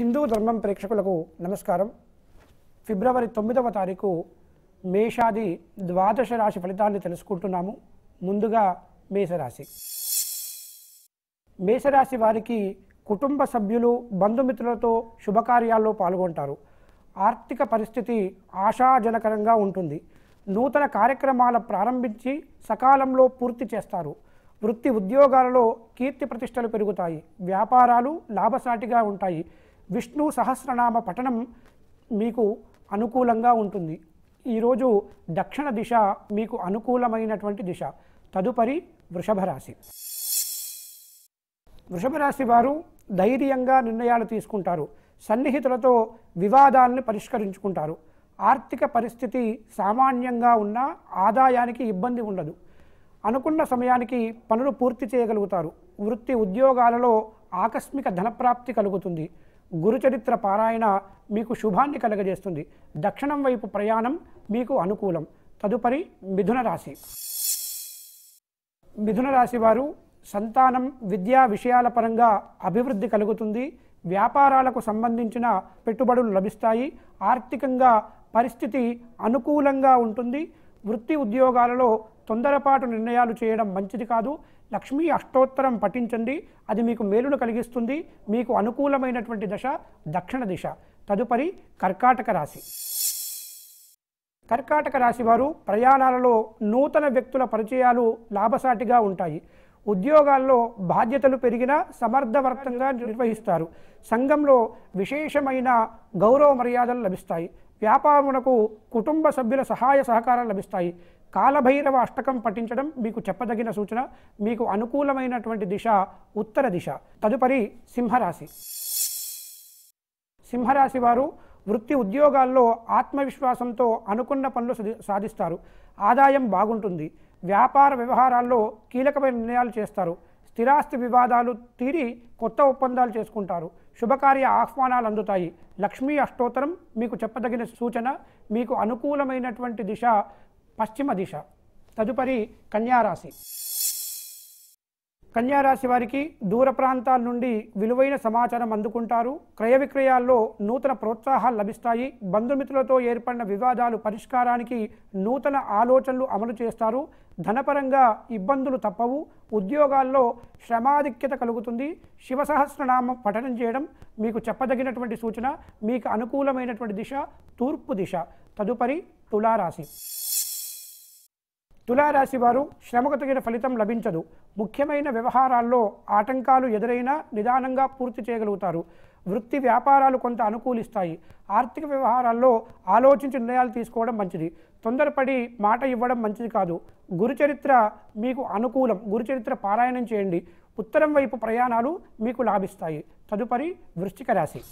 హిందూ ధర్మం ప్రేక్షకులకు నమస్కారం ఫిబ్రవరి తొమ్మిదవ తారీఖు మేషాది ద్వాదశ రాశి ఫలితాన్ని తెలుసుకుంటున్నాము ముందుగా మేషరాశి మేషరాశి వారికి కుటుంబ సభ్యులు బంధుమిత్రులతో శుభకార్యాల్లో పాల్గొంటారు ఆర్థిక పరిస్థితి ఆశాజనకరంగా ఉంటుంది నూతన కార్యక్రమాల ప్రారంభించి సకాలంలో పూర్తి చేస్తారు వృత్తి ఉద్యోగాలలో కీర్తి ప్రతిష్టలు పెరుగుతాయి వ్యాపారాలు లాభసాటిగా ఉంటాయి విష్ణు సహస్రనామ పఠనం మీకు అనుకూలంగా ఉంటుంది ఈరోజు దక్షిణ దిశ మీకు అనుకూలమైనటువంటి దిశ తదుపరి వృషభ రాశి వృషభ రాశి వారు ధైర్యంగా నిర్ణయాలు తీసుకుంటారు సన్నిహితులతో వివాదాలను పరిష్కరించుకుంటారు ఆర్థిక పరిస్థితి సామాన్యంగా ఉన్న ఆదాయానికి ఇబ్బంది ఉండదు అనుకున్న సమయానికి పనులు పూర్తి చేయగలుగుతారు వృత్తి ఉద్యోగాలలో ఆకస్మిక ధనప్రాప్తి కలుగుతుంది గురుచరిత్ర పారాయణ మీకు శుభాన్ని కలగజేస్తుంది దక్షిణం వైపు ప్రయాణం మీకు అనుకూలం తదుపరి మిథున రాశి మిథున రాశి వారు సంతానం విద్యా విషయాల పరంగా అభివృద్ధి కలుగుతుంది వ్యాపారాలకు సంబంధించిన పెట్టుబడులు లభిస్తాయి ఆర్థికంగా పరిస్థితి అనుకూలంగా ఉంటుంది వృత్తి ఉద్యోగాలలో తొందరపాటు నిర్ణయాలు చేయడం మంచిది కాదు లక్ష్మీ అష్టోత్తరం పఠించండి అది మీకు మేలును కలిగిస్తుంది మీకు అనుకూలమైనటువంటి దశ దక్షిణ దిశ తదుపరి కర్కాటక రాశి కర్కాటక రాశి వారు ప్రయాణాలలో నూతన వ్యక్తుల పరిచయాలు లాభసాటిగా ఉంటాయి ఉద్యోగాల్లో బాధ్యతలు పెరిగినా సమర్థవర్తంగా నిర్వహిస్తారు సంఘంలో విశేషమైన గౌరవ మర్యాదలు లభిస్తాయి వ్యాపారమునకు కుటుంబ సభ్యుల సహాయ సహకారం లభిస్తాయి కాలభైరవ అష్టకం పఠించడం మీకు చెప్పదగిన సూచన మీకు అనుకూలమైనటువంటి దిశ ఉత్తర దిశ తదుపరి సింహరాశి సింహరాశి వారు వృత్తి ఉద్యోగాల్లో ఆత్మవిశ్వాసంతో అనుకున్న పనులు సాధిస్తారు ఆదాయం బాగుంటుంది వ్యాపార వ్యవహారాల్లో కీలకమైన నిర్ణయాలు చేస్తారు స్థిరాస్తి వివాదాలు తీరి కొత్త ఒప్పందాలు చేసుకుంటారు శుభకార్య ఆహ్వానాలు అందుతాయి లక్ష్మీ అష్టోత్తరం మీకు చెప్పదగిన సూచన మీకు అనుకూలమైనటువంటి దిశ పశ్చిమ దిశ తదుపరి కన్యారాశి కన్యారాశి వారికి దూర ప్రాంతాల నుండి విలువైన సమాచారం అందుకుంటారు క్రయ విక్రయాల్లో నూతన ప్రోత్సాహాలు లభిస్తాయి బంధుమిత్రులతో ఏర్పడిన వివాదాలు పరిష్కారానికి నూతన ఆలోచనలు అమలు చేస్తారు ధనపరంగా ఇబ్బందులు తప్పవు ఉద్యోగాల్లో శ్రమాధిక్యత కలుగుతుంది శివ సహస్రనామం పఠనం చేయడం మీకు చెప్పదగినటువంటి సూచన మీకు అనుకూలమైనటువంటి దిశ తూర్పు దిశ తదుపరి తులారాశి తులారాశి వారు శ్రమకు తగిన ఫలితం లభించదు ముఖ్యమైన వ్యవహారాల్లో ఆటంకాలు ఎదురైనా నిదానంగా పూర్తి చేయగలుగుతారు వృత్తి వ్యాపారాలు కొంత అనుకూలిస్తాయి ఆర్థిక వ్యవహారాల్లో ఆలోచించి నిర్ణయాలు తీసుకోవడం మంచిది తొందరపడి మాట ఇవ్వడం మంచిది కాదు గురుచరిత్ర మీకు అనుకూలం గురుచరిత్ర పారాయణం చేయండి ఉత్తరం వైపు ప్రయాణాలు మీకు లాభిస్తాయి తదుపరి వృశ్చిక రాశి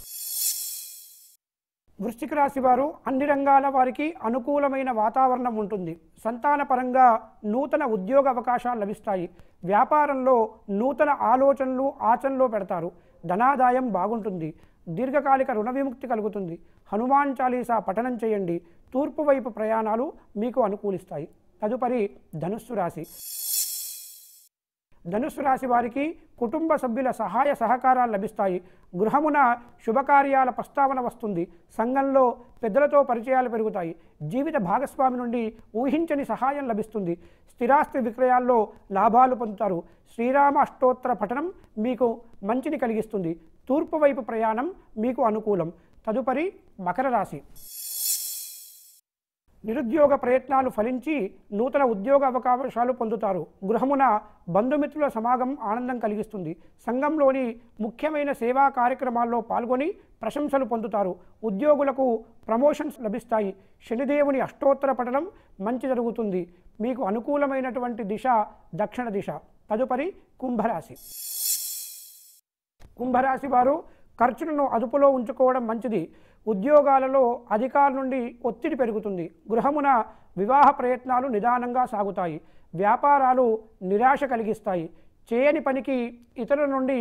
వృశ్చిక రాశి వారు అన్ని రంగాల వారికి అనుకూలమైన వాతావరణం ఉంటుంది సంతాన పరంగా నూతన ఉద్యోగ అవకాశాలు లభిస్తాయి వ్యాపారంలో నూతన ఆలోచనలు ఆచరణలు పెడతారు ధనాదాయం బాగుంటుంది దీర్ఘకాలిక రుణ విముక్తి కలుగుతుంది హనుమాన్ చాలీసా పఠనం చేయండి తూర్పు వైపు ప్రయాణాలు మీకు అనుకూలిస్తాయి తదుపరి ధనుస్సు రాశి ధనుసు రాశి వారికి కుటుంబ సభ్యుల సహాయ సహకారాలు లభిస్తాయి గృహమున శుభకార్యాల ప్రస్తావన వస్తుంది సంఘంలో పెద్దలతో పరిచయాలు పెరుగుతాయి జీవిత భాగస్వామి నుండి ఊహించని సహాయం లభిస్తుంది స్థిరాస్తి విక్రయాల్లో లాభాలు పొందుతారు శ్రీరామ అష్టోత్తర పఠనం మీకు మంచిని కలిగిస్తుంది తూర్పు వైపు ప్రయాణం మీకు అనుకూలం తదుపరి మకర రాశి నిరుద్యోగ ప్రయత్నాలు ఫలించి నూతన ఉద్యోగ అవకాశాలు పొందుతారు గృహమున బంధుమిత్రుల సమాగం ఆనందం కలిగిస్తుంది సంఘంలోని ముఖ్యమైన సేవా కార్యక్రమాల్లో పాల్గొని ప్రశంసలు పొందుతారు ఉద్యోగులకు ప్రమోషన్స్ లభిస్తాయి శనిదేవుని అష్టోత్తర పఠనం మంచి జరుగుతుంది మీకు అనుకూలమైనటువంటి దిశ దక్షిణ దిశ తదుపరి కుంభరాశి కుంభరాశి వారు ఖర్చులను అదుపులో ఉంచుకోవడం మంచిది ఉద్యోగాలలో అధికారుల నుండి ఒత్తిడి పెరుగుతుంది గృహమున వివాహ ప్రయత్నాలు నిదానంగా సాగుతాయి వ్యాపారాలు నిరాశ కలిగిస్తాయి చేయని పనికి ఇతరుల నుండి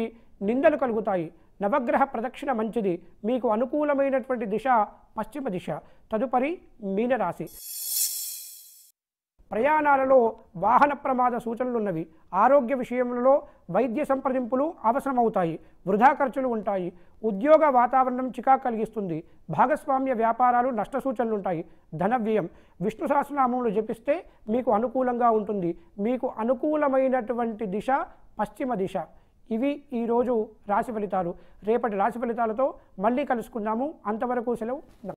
నిందలు కలుగుతాయి నవగ్రహ ప్రదక్షిణ మంచిది మీకు అనుకూలమైనటువంటి దిశ పశ్చిమ దిశ తదుపరి మీనరాశి ప్రయాణాలలో వాహన ప్రమాద సూచనలున్నవి ఆరోగ్య విషయంలో వైద్య సంప్రదింపులు అవసరమవుతాయి వృధా ఖర్చులు ఉంటాయి ఉద్యోగ వాతావరణం చికా కలిగిస్తుంది భాగస్వామ్య వ్యాపారాలు నష్ట సూచనలుంటాయి ధన వ్యయం విష్ణు సహస్రనామములు జపిస్తే మీకు అనుకూలంగా ఉంటుంది మీకు అనుకూలమైనటువంటి దిశ పశ్చిమ దిశ ఇవి ఈరోజు రాశి ఫలితాలు రేపటి రాశి ఫలితాలతో మళ్ళీ కలుసుకుందాము అంతవరకు సెలవు